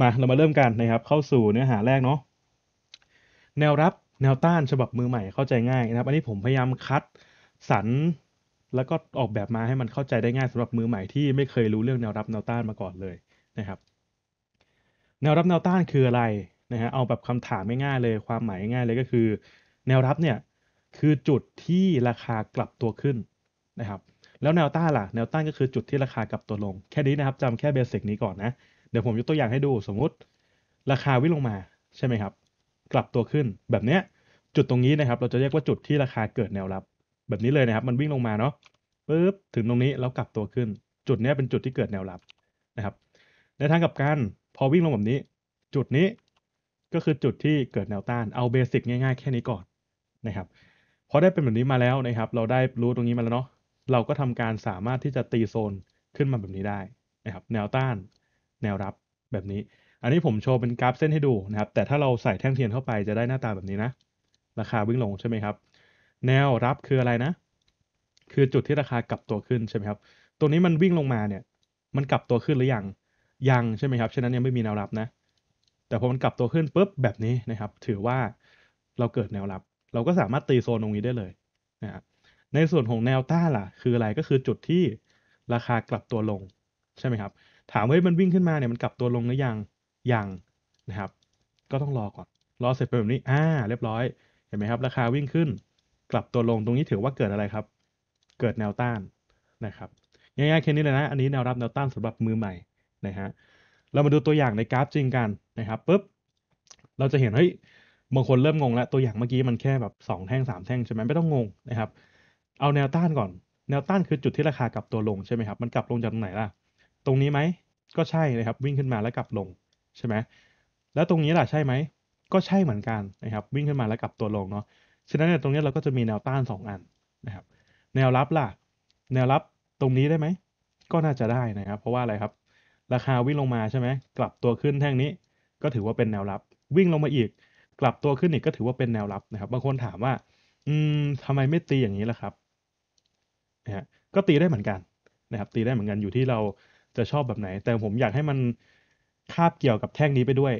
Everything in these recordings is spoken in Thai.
มาเรามาเริ่มกันนะครับเข้าสู่เนื้อหาแรกเนาะแนวรับแนวต้านฉบับมือใหม่เข้าใจง่ายนะครับอันนี้ผมพยายามคัดสรรแล้วก็ออกแบบมาให้มันเข้าใจได้ง่ายสำหรับมือใหม่ที่ไม่เคยรู้เรื่องแนวรับแนวต้านมาก่อนเลยนะครับ แนวรับแนวต้านคืออะไรนะฮะเอาแบบคำถามง่ายๆเลยความหมายง่ายเลยก็คือ แนวรับเนี่ยคือจุดที่ราคากลับตัวขึ้นนะครับแล้วแนวต้านล่ะแนวต้านก็คือจุดที่ราคากลับตัวลงแค่นี้นะครับจำแค่เบสิกนี้ก่อนนะเดี๋ยวผมยกตัวอย่างให้ดู สมมุติราคาวิ่งลงมาใช่ไหมครับ กลับตัวขึ้น แบบเนี้ยจุดตรงนี้นะครับ เราจะเรียกว่าจุดที่ราคาเกิดแนวรับ แบบนี้เลยนะครับ มันวิ่งลงมาเนาะปึ๊บถึงตรงนี้แล้วกลับตัวขึ้นจุดนี้เป็นจุดที่เกิดแนวรับนะครับ ในทางกับการพอวิ่งลงแบบนี้ จุดนี้ก็คือจุดที่เกิดแนวต้านเอาเบสิกง่ายๆแค่นี้ก่อนนะครับพอได้เป็นแบบนี้มาแล้วนะครับ เราได้รู้ตรงนี้มาแล้วเนาะเราก็ทำการสามารถที่จะตีโซนขึ้นมาแบบนี้ได้นะครับ แนวต้านแนวรับแบบนี้ อันนี้ผมโชว์เป็นกราฟเส้นให้ดูนะครับ แต่ถ้าเราใส่แท่งเทียนเข้าไปจะได้หน้าตาแบบนี้นะ ราคาวิ่งลงใช่ไหมครับ แนวรับคืออะไรนะ คือจุดที่ราคากลับตัวขึ้นใช่ไหมครับ ตัวนี้มันวิ่งลงมาเนี่ย มันกลับตัวขึ้นหรือยัง ยังใช่ไหมครับ ฉะนั้นยังไม่มีแนวรับนะ แต่พอมันกลับตัวขึ้นปุ๊บแบบนี้นะครับ ถือว่าเราเกิดแนวรับ เราก็สามารถตีโซนตรงนี้ได้เลยนะครับในส่วนของแนวต้านล่ะ คืออะไรก็คือจุดที่ราคากลับตัวลงใช่ไหมครับถามว่ามันวิ่งขึ้นมาเนี่ยมันกลับตัวลงหรือยัง ยังนะครับ ก็ต้องรอก่อน รอเสร็จไปแบบนี้ อ่าเรียบร้อย เห็นไหมครับ ราคาวิ่งขึ้น กลับตัวลงตรงนี้ถือว่าเกิดอะไรครับ เกิดแนวต้านนะครับ ง่ายๆแค่นี้เลยนะ อันนี้แนวรับแนวต้านสำหรับมือใหม่นะฮะ เรามาดูตัวอย่างในกราฟจริงกันนะครับปุ๊บ เราจะเห็นเฮ้ยบางคนเริ่มงงแล้วตัวอย่างเมื่อกี้มันแค่แบบ2แท่ง3แท่งใช่ไหมไม่ต้องงงนะครับ เอาแนวต้านก่อน แนวต้านคือจุดที่ราคากลับตัวลงใช่ไหมครับ มันกลับลงจากตรงไหนล่ะตรงนี้ไหม ก็ใช่นะครับ วิ่งขึ้นมาแล้วกลับลงใช่ไหมแล้วตรงนี้ล่ะใช่ไหม ก็ใช่เหมือนกันนะครับ วิ่งขึ้นมาแล้วกลับตัวลงเนาะ ฉะนั้นเนี่ยตรงนี้เราก็จะมีแนวต้าน2 อันนะครับ แนวรับล่ะ แนวรับตรงนี้ได้ไหม ก็น่าจะได้นะครับ เพราะว่าอะไรครับ ราคาวิ่งลงมาใช่ไหมกลับตัวขึ้นแท่งนี้ก็ถือว่าเป็นแนวรับ วิ่งลงมาอีก กลับตัวขึ้นอีกก็ถือว่าเป็นแนวรับนะครับบางคนถามว่า อืมทำไมไม่ตีอย่างนี้ล่ะครับนะฮะก็ตีได้เหมือนกันนะครับตีได้เหมือนกันอยู่ที่เราจะชอบแบบไหนแต่ผมอยากให้มันคาบเกี่ยวกับแท่งนี้ไปด้วย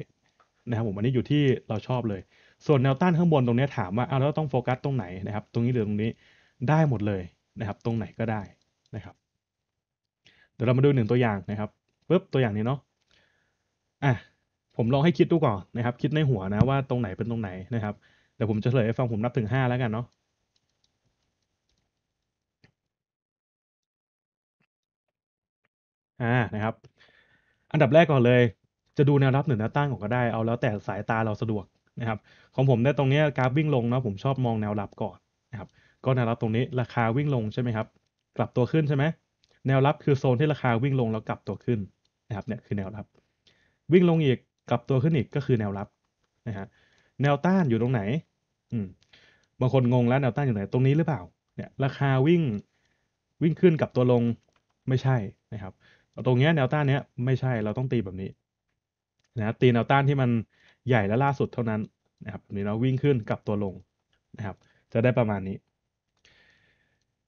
นะครับผมอันนี้อยู่ที่เราชอบเลย ส่วนแนวต้านข้างบนตรงนี้ถามว่าเอาแล้วต้องโฟกัสตรงไหนนะครับตรงนี้หรือตรงนี้ได้หมดเลยนะครับ ตรงไหนก็ได้นะครับ เดี๋ยวเรามาดูหนึ่งตัวอย่างนะครับปุ๊บตัวอย่างนี้เนาะอ่ะผมลองให้คิดดูก่อนนะครับ คิดในหัวนะว่าตรงไหนเป็นตรงไหนนะครับเดี๋ยวผมจะเฉลยให้ฟังผมนับถึง5แล้วกันเนาะอ่า นะครับ อันดับแรกก่อนเลย จะดูแนวรับหรือแนวต้านกอก็ได้ เอาแล้วแต่สายตาเราสะดวกนะครับ ของผมในตรงนี้กราฟวิ่งลงนะผมชอบมองแนวรับก่อนนะครับ ก็แนวรับตรงนี้ ราคาวิ่งลงใช่ไหมครับ กลับตัวขึ้นใช่ไหมแนวรับคือโซนที่ราคาวิ่งลงแล้วกลับตัวขึ้นนะครับ เนี่ยคือแนวรับ วิ่งลงอีก กลับตัวขึ้นอีกก็คือแนวรับนะฮะ แนวต้านอยู่ตรงไหน อืม บางคนงงแล้วแนวต้านอยู่ไหน ตรงนี้หรือเปล่า เนี่ย ราคาวิ่ง วิ่งขึ้นกับตัวลง ไม่ใช่นะครับตรงเนี้ยแนวต้านเนี้ยไม่ใช่เราต้องตีแบบนี้นะตีแนวต้านที่มันใหญ่และล่าสุดเท่านั้นนะครับนี้เราวิ่งขึ้นกลับตัวลงนะครับ จะได้ประมาณนี้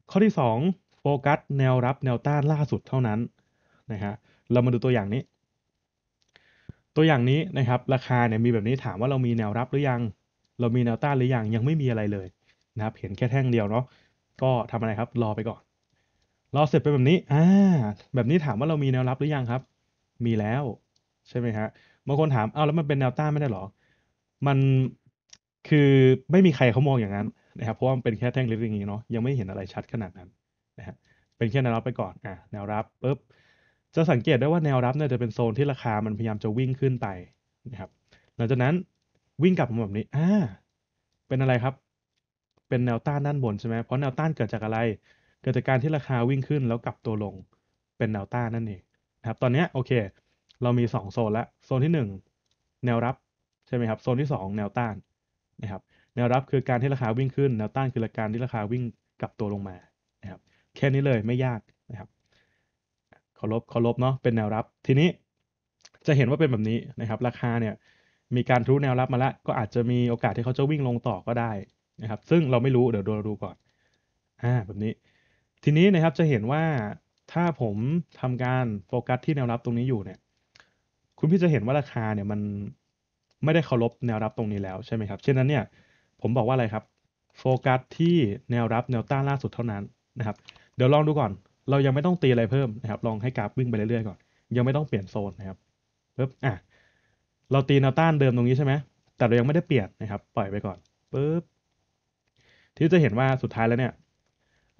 ข้อที่2โฟกัสแนวรับแนวต้านล่าสุดเท่านั้นนะฮะเรามาดูตัวอย่างนี้ ตัวอย่างนี้นะครับ ราคาเนี่ยมีแบบนี้ถามว่าเรามีแนวรับหรือยัง เรามีแนวต้านหรือยังยังไม่มีอะไรเลยนะครับเห็นแค่แท่งเดียวเนาะก็ทำอะไรครับรอไปก่อนเราเสร็จไปแบบนี้ อ่า แบบนี้ถามว่าเรามีแนวรับหรือยังครับ มีแล้วใช่ไหมฮะบางคนถามเอาแล้วมันเป็นแนวต้านไม่ได้หรอ มันคือไม่มีใครเขามองอย่างนั้นนะครับ เพราะว่ามันเป็นแค่แท่งเล็กอย่างนี้เนาะ ยังไม่เห็นอะไรชัดขนาดนั้นนะฮะเป็นแค่แนวรับไปก่อน อ่าแนวรับปุ๊บจะสังเกตได้ว่าแนวรับเนี่ยจะเป็นโซนที่ราคามันพยายามจะวิ่งขึ้นไปนะครับ หลังจากนั้น วิ่งกลับมาแบบนี้ อ่า เป็นอะไรครับ เป็นแนวต้านด้านบนใช่ไหม เพราะแนวต้านเกิดจากอะไรเกิดจากการที่ราคาวิ่งขึ้นแล้วกลับตัวลง เป็นแนวต้านนั่นเองนะครับ ตอนนี้โอเค เรามี 2 โซนละโซนที่1แนวรับใช่ไหมครับโซนที่2แนวต้านนะครับ แนวรับคือการที่ราคาวิ่งขึ้นแนวต้านคือการที่ราคาวิ่งกลับตัวลงมานะครับ แค่นี้เลยไม่ยากนะครับขอรบขอรบเนาะเป็นแนวรับทีนี้จะเห็นว่าเป็นแบบนี้นะครับราคาเนี่ย มีการทุแนวรับมาแล้วก็อาจจะมีโอกาสที่เขาจะวิ่งลงต่อก็ได้นะครับ ซึ่งเราไม่รู้เดี๋ยวดูดูก่อนอ่าแบบนี้ทีนี้นะครับจะเห็นว่าถ้าผมทำการโฟกัสที่แนวรับตรงนี้อยู่เนี่ย คุณพี่จะเห็นว่าราคาเนี่ยมันไม่ได้เคารพแนวรับตรงนี้แล้วใช่ไหมครับเช่นนั้นเนี่ย ผมบอกว่าอะไรครับโฟกัสที่แนวรับแนวต้านล่าสุดเท่านั้นนะครับ เดี๋ยวลองดูก่อนเรายังไม่ต้องตีอะไรเพิ่มนะครับลองให้กราฟวิ่งไปเรื่อยๆก่อนยังไม่ต้องเปลี่ยนโซนนะครับปึ๊บอ่ะเราตีแนวต้านเดิมตรงนี้ใช่ไหมแต่เรายังไม่ได้เปลี่ยนนะครับปล่อยไปก่อนปึ๊บที่จะเห็นว่าสุดท้ายแล้วเนี่ย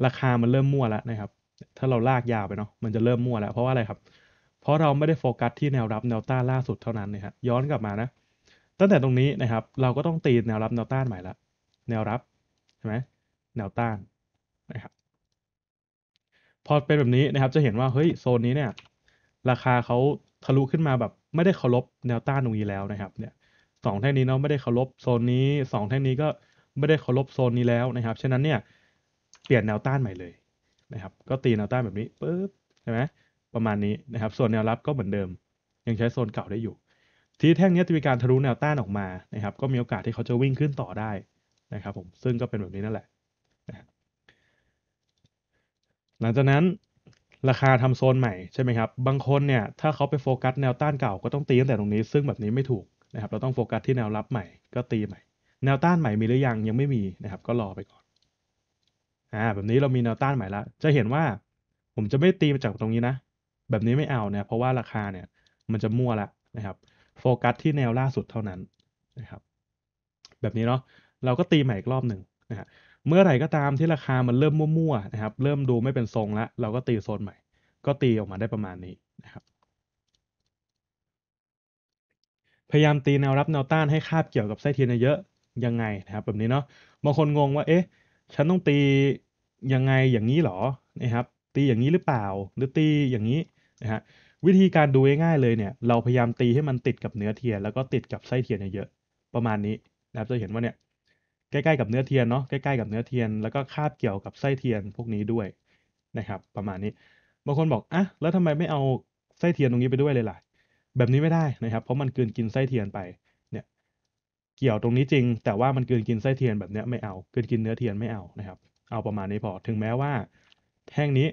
ราคามันเริ่มมั่วแล้วนะครับ ถ้าเราลากยาวไปเนาะ มันจะเริ่มมั่วแล้ว เพราะว่าอะไรครับ เพราะเราไม่ได้โฟกัสที่แนวรับ แนวต้านล่าสุดเท่านั้นนะฮะย้อนกลับมานะ ตั้งแต่ตรงนี้นะครับ เราก็ต้องตีแนวรับ แนวต้านใหม่ละ แนวรับ ใช่ไหมแนวต้าน นะครับ พอเป็นแบบนี้นะครับ จะเห็นว่า เฮ้ย โซนนี้เนี่ย ราคาเขาทะลุขึ้นมาแบบไม่ได้เคารพแนวต้านตรงนี้แล้วนะครับ เนี่ยสองแท่งนี้เนาะไม่ได้เคารพโซนนี้สองแท่งนี้ก็ไม่ได้เคารพโซนนี้แล้วนะครับ ฉะนั้นเนี่ยเปลี่ยนแนวต้านใหม่เลยนะครับ ก็ตีแนวต้านแบบนี้ปึ๊บใช่ไหมประมาณนี้นะครับ ส่วนแนวรับก็เหมือนเดิม ยังใช้โซนเก่าได้อยู่ ทีแท่งนี้จะมีการทะลุแนวต้านออกมานะครับ ก็มีโอกาสที่เขาจะวิ่งขึ้นต่อได้นะครับผม ซึ่งก็เป็นแบบนี้นั่นแหละ หลังจากนั้นราคาทำโซนใหม่ใช่ไหมครับ บางคนเนี่ย ถ้าเขาไปโฟกัสแนวต้านเก่าก็ต้องตีตั้งแต่ตรงนี้ ซึ่งแบบนี้ไม่ถูกนะครับ เราต้องโฟกัสที่แนวรับใหม่ ก็ตีใหม่ แนวต้านใหม่มีหรือยัง ยังไม่มีนะครับ ก็รอไปก่อนอ่าแบบนี้เรามีแนวต้านใหม่ละจะเห็นว่า ผมจะไม่ตีมาจากตรงนี้นะ แบบนี้ไม่เอาเนี่ยเพราะว่าราคาเนี่ยมันจะมั่วละนะครับ โฟกัสที่แนวล่าสุดเท่านั้นนะครับ แบบนี้เนาะ เราก็ตีใหม่อีกรอบหนึ่งนะฮะ เมื่อไหร่ก็ตามที่ราคามันเริ่มมั่วๆนะครับ เริ่มดูไม่เป็นทรงแล้ว เราก็ตีโซนใหม่ ก็ตีออกมาได้ประมาณนี้นะครับ พยายามตีแนวรับแนวต้านให้คาบเกี่ยวกับไส้เทียนเยอะยังไงนะครับ แบบนี้เนาะ บางคนงงว่าเอ๊ะฉันต้องตียังไงอย่างนี้หรอนะครับ ตีอย่างนี้หรือเปล่า หรือตีอย่างนี้นะฮะวิธีการดูง่ายๆ เลยเนี่ยเราพยายามตีให้มันติดกับเนื้อเทียนแล้วก็ติดกับไส้เทียนเยอะๆประมาณนี้นะครับจะเห็นว่าเนี่ย ใกล้ๆกับเนื้อเทียนเนาะใกล้ ๆกับเนื้อเทียน แล้วก็คาบเกี่ยวกับไส้เทียนพวกนี้ด้วยนะครับ ประมาณนี้ บางคนบอกอ่ะแล้วทำไมไม่เอาไส้เทียนตรงนี้ไปด้วยเลยล่ะแบบนี้ไม่ได้นะครับ เพราะมันเกินกินไส้เทียนไปเกี่ยวตรงนี้จริงแต่ว่ามันเกินกินไส้เทียนแบบนี้ไม่เอาเกินกินเนื้อเทียนไม่เอานะครับเอาประมาณนี้พอถึงแม้ว่า แท่งนี้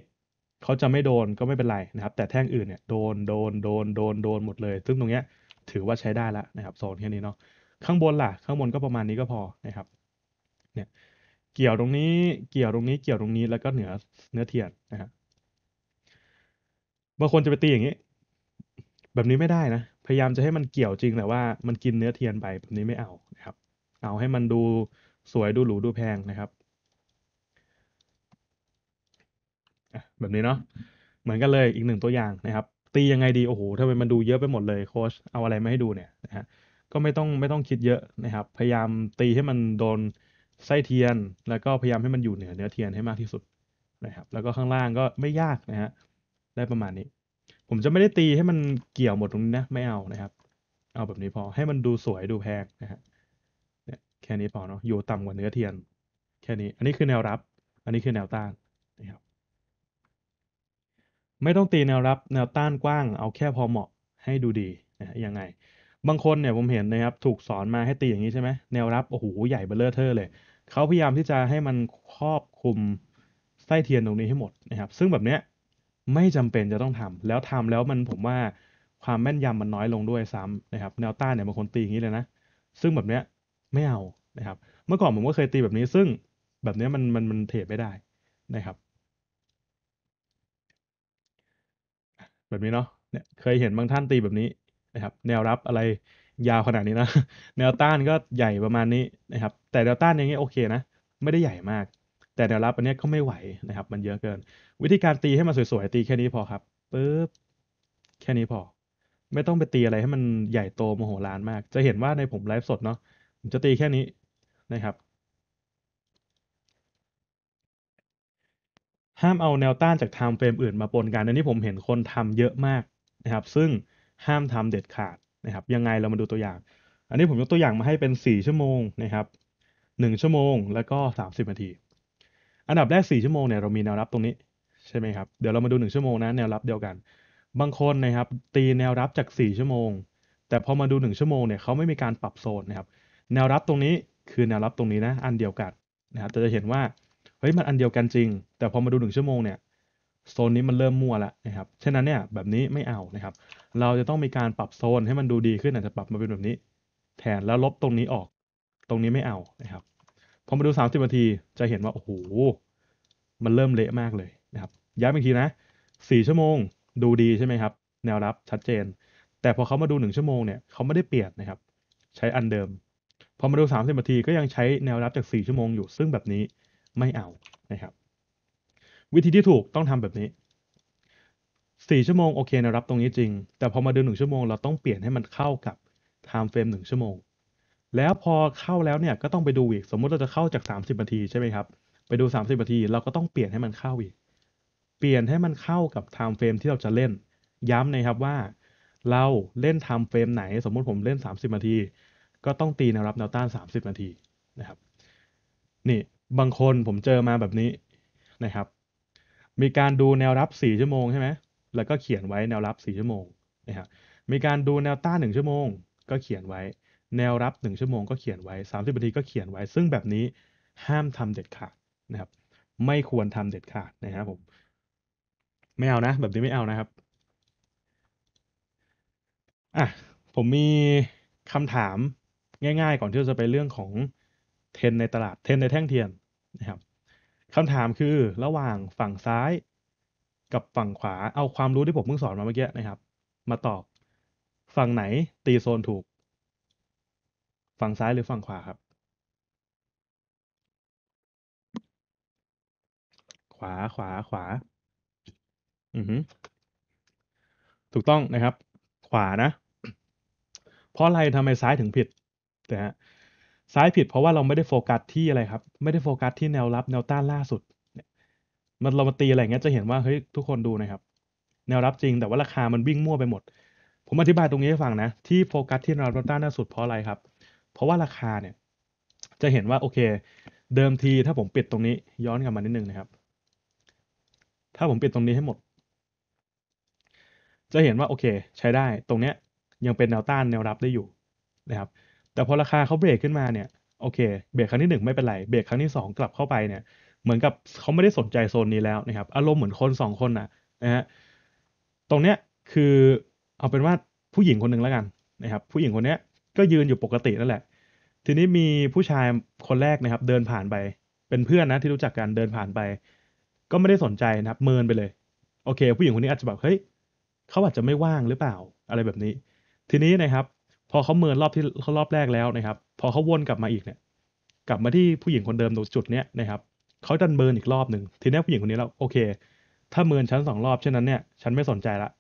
เขาจะไม่โดนก็ไม่เป็นไรนะครับแต่แท่งอื่นเนี่ยโดนโดนโดนโดนโดนหมดเลย ซึ่งตรงเนี้ยถือว่าใช้ได้แล้วนะครับโซนแค่นี้เนาะข้างบนล่ะข้างบนก็ประมาณนี้ก็พอนะครับเนี่ยเกี่ยวตรงนี้เกี่ยวตรงนี้เกี่ยวตรงนี้แล้วก็เหนือเนื้อเทียนนะครับบางคนจะไปตีอย่างนี้แบบนี้ไม่ได้นะ พยายามจะให้มันเกี่ยวจริงแต่ว่ามันกินเนื้อเทียนไป แบบนี้ไม่เอานะครับ เอาให้มันดูสวยดูหรูดูแพงนะครับ แบบนี้เนาะ เหมือนกันเลยอีกหนึ่งตัวอย่างนะครับ ตียังไงดีโอ้โหทำไมมันดูเยอะไปหมดเลยโค้ชเอาอะไรมาให้ดูเนี่ยนะฮะ ก็ไม่ต้องไม่ต้องคิดเยอะนะครับ พยายามตีให้มันโดนไส้เทียนแล้วก็พยายามให้มันอยู่เหนือเนื้อเทียนให้มากที่สุดนะครับ แล้วก็ข้างล่างก็ไม่ยากนะฮะ ได้ประมาณนี้ผมจะไม่ได้ตีให้มันเกี่ยวหมดตรงนี้นะไม่เอานะครับ เอาแบบนี้พอให้มันดูสวยดูแพงนะฮะเนี่ยแค่นี้พอเนาะอยู่ต่ำกว่าเนื้อเทียนแค่นี้อันนี้คือแนวรับ อันนี้คือแนวต้านนะครับไม่ต้องตีแนวรับ แนวต้านกว้างเอาแค่พอเหมาะให้ดูดีนะยังไง บางคนเนี่ยผมเห็นนะครับ ถูกสอนมาให้ตีอย่างนี้ใช่ไหมแนวรับโอ้โหใหญ่เบลเลอร์เทอร์เลยเขาพยายามที่จะให้มันครอบคลุมไส้เทียนตรงนี้ให้หมดนะครับซึ่งแบบเนี้ยไม่จำเป็นจะต้องทำ แล้วทำแล้วมันผมว่าความแม่นยำมันน้อยลงด้วยซ้ำนะครับ แนวต้านเนี่ยบางคนตีอย่างนี้เลยนะ ซึ่งแบบเนี้ยไม่เอานะครับ เมื่อก่อนผมก็เคยตีแบบนี้ ซึ่งแบบเนี้ยมันมันมันเทรดไม่ได้นะครับ แบบนี้เนาะเนี่ยเคยเห็นบางท่านตีแบบนี้นะครับ แนวรับอะไรยาวขนาดนี้นะ แนวต้านก็ใหญ่ประมาณนี้นะครับ แต่แนวต้านอย่างเงี้ยโอเคนะ ไม่ได้ใหญ่มากแต่แนวรับอันนี้ก็ไม่ไหวนะครับมันเยอะเกิน วิธีการตีให้มันสวยๆ ตีแค่นี้พอครับปึ๊บแค่นี้พอ ไม่ต้องไปตีอะไรให้มันใหญ่โตโมโหลานมาก จะเห็นว่าในผมไลฟ์สดเนาะผมจะตีแค่นี้นะครับ ห้ามเอาแนวต้านจากไทม์เฟรมอื่นมาปนกัน อันนี้ผมเห็นคนทำเยอะมากนะครับ ซึ่งห้ามทำเด็ดขาดนะครับยังไงเรามาดูตัวอย่าง อันนี้ผมยกตัวอย่างมาให้เป็น4ชั่วโมงนะครับ1 ชั่วโมงแล้วก็ 30 นาทีอันดับแรก 4 ชั่วโมงเนี่ยเรามีแนวรับตรงนี้ใช่ไหมครับเดี๋ยวเรามาดู 1 ชั่วโมงนะ แนวรับเดียวกัน บางคนนะครับ ตีแนวรับจาก 4 ชั่วโมง แต่พอมาดู 1 ชั่วโมงเนี่ยเขาไม่มีการปรับโซนนะครับ แนวรับตรงนี้คือแนวรับตรงนี้นะอันเดียวกันนะครับแต่จะเห็นว่าเฮ้ยมันอันเดียวกันจริง แต่พอมาดู 1 ชั่วโมงเนี่ยโซนนี้มันเริ่มมั่วแล้วนะครับฉะนั้นเนี่ยแบบนี้ไม่เอานะครับ เราจะต้องมีการปรับโซนให้มันดูดีขึ้นอาจจะปรับมาเป็นแบบนี้แทนแล้วลบตรงนี้ออก ตรงนี้ไม่เอานะครับพอมาดู 30 นาที จะเห็นว่าโอ้โห มันเริ่มเละมากเลยนะครับ ย้ำอีกทีนะ 4 ชั่วโมงดูดีใช่ไหมครับ แนวรับชัดเจน แต่พอเขามาดู 1 ชั่วโมงเนี่ยเขาไม่ได้เปลี่ยนนะครับ ใช้อันเดิม พอมาดู 30 นาที ก็ยังใช้แนวรับจาก 4 ชั่วโมงอยู่ ซึ่งแบบนี้ไม่เอานะครับ วิธีที่ถูกต้องทำแบบนี้ 4 ชั่วโมงโอเคแนวรับตรงนี้จริง แต่พอมาดู 1 ชั่วโมงเราต้องเปลี่ยนให้มันเข้ากับไทม์เฟรม 1 ชั่วโมงแล้วพอเข้าแล้วเนี่ยก็ต้องไปดูอีกสมมุติเราจะเข้าจาก 30 นาทีใช่ไหมครับ ไปดู 30 นาทีเราก็ต้องเปลี่ยนให้มันเข้าอีก เปลี่ยนให้มันเข้ากับไทม์เฟรมที่เราจะเล่น ย้ำนะครับว่า เราเล่นไทม์เฟรมไหน สมมุติผมเล่น 30 นาที ก็ต้องตีแนวรับแนวต้าน 30 นาทีนะครับ นี่บางคนผมเจอมาแบบนี้นะครับ มีการดูแนวรับ 4 ชั่วโมงใช่ไหม แล้วก็เขียนไว้แนวรับ 4 ชั่วโมงนะครับมีการดูแนวต้าน 1 ชั่วโมงก็เขียนไว้แนวรับ1 ชั่วโมง ก็เขียนไว้30นาที ก็เขียนไว้ ซึ่งแบบนี้ห้ามทำเด็ดขาดนะครับ ไม่ควรทำเด็ดขาดนะครับผมไม่เอานะ แบบนี้ไม่เอานะครับอ่ะผมมีคำถามง่าย ๆ ก่อนที่จะไปเรื่องของเทนในตลาดเทนในแท่งเทียนนะครับคำถามคือระหว่างฝั่งซ้าย กับฝั่งขวาเอาความรู้ที่ผมเพิ่งสอนมาเมื่อกี้นะครับมาตอบฝั่งไหนตีโซนถูกฝั่งซ้ายหรือฝั่งขวาครับ ขวา ขวา ขวา อือฮึถูกต้องนะครับ ขวานะ เพราะอะไรทำไมซ้ายถึงผิดนะฮะซ้ายผิดเพราะว่าเราไม่ได้โฟกัสที่อะไรครับ ไม่ได้โฟกัสที่แนวรับแนวต้านล่าสุดมันเรามาตีอะไรเงี้ยจะเห็นว่า เฮ้ย ทุกคนดูนะครับ แนวรับจริงแต่ว่าราคามันวิ่งมั่วไปหมด ผมอธิบายตรงนี้ให้ฟัง นะ ที่โฟกัสที่แนวรับต้านล่าสุดเพราะอะไรครับเพราะว่าราคาเนี่ยจะเห็นว่าโอเค เดิมทีถ้าผมปิดตรงนี้ ย้อนกลับมานิดนึงนะครับ ถ้าผมปิดตรงนี้ให้หมด จะเห็นว่าโอเค ใช้ได้ตรงเนี้ยยังเป็นแนวต้านแนวรับได้อยู่นะครับ แต่พอราคาเขาเบรกขึ้นมาเนี่ยโอเค เบรกครั้งที่1ไม่เป็นไรเบรกครั้งที่2กลับเข้าไปเนี่ยเหมือนกับเขาไม่ได้สนใจโซนนี้แล้วนะครับอารมณ์เหมือนคน2คนนะนะฮะตรงเนี้ยคือเอาเป็นว่าผู้หญิงคนหนึ่งแล้วกันนะครับผู้หญิงคนเนี้ยก็ยืนอยู่ปกตินั่นแหละ ทีนี้มีผู้ชายคนแรกนะครับ เดินผ่านไป เป็นเพื่อนนะที่รู้จักกันเดินผ่านไป ก็ไม่ได้สนใจนะครับ เมินไปเลย โอเค ผู้หญิงคนนี้อาจจะแบบเฮ้ยเขาอาจจะไม่ว่างหรือเปล่าอะไรแบบนี้ ทีนี้นะครับ พอเขาเมินรอบที่เขารอบแรกแล้วนะครับพอเขาวนกลับมาอีกเนี่ย กลับมาที่ผู้หญิงคนเดิมตรงจุดเนี้ยนะครับเขาดันเมินอีกรอบหนึ่งทีนี้ผู้หญิงคนนี้แล้วโอเค ถ้าเมินชั้นสองรอบเช่นนั้นเนี่ย ฉันไม่สนใจละ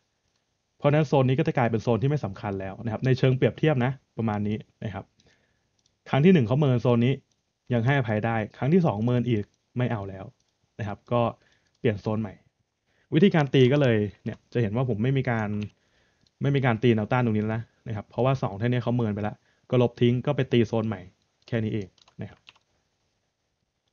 เพราะนั้นโซนนี้ก็จะกลายเป็นโซนที่ไม่สำคัญแล้วนะครับในเชิงเปรียบเทียบนะประมาณนี้นะครับ ครั้งที่ 1 เขาเมินโซนนี้ ยังให้อภัยได้ ครั้งที่ 2 เมินอีกไม่เอาแล้วนะครับ ก็เปลี่ยนโซนใหม่ วิธีการตีก็เลยเนี่ยจะเห็นว่าผมไม่มีการไม่มีการตีแนวต้านตรงนี้แล้วนะครับเพราะว่า2เท่านี้เขาเมินไปแล้วก็ลบทิ้งก็ไปตีโซนใหม่แค่นี้เอง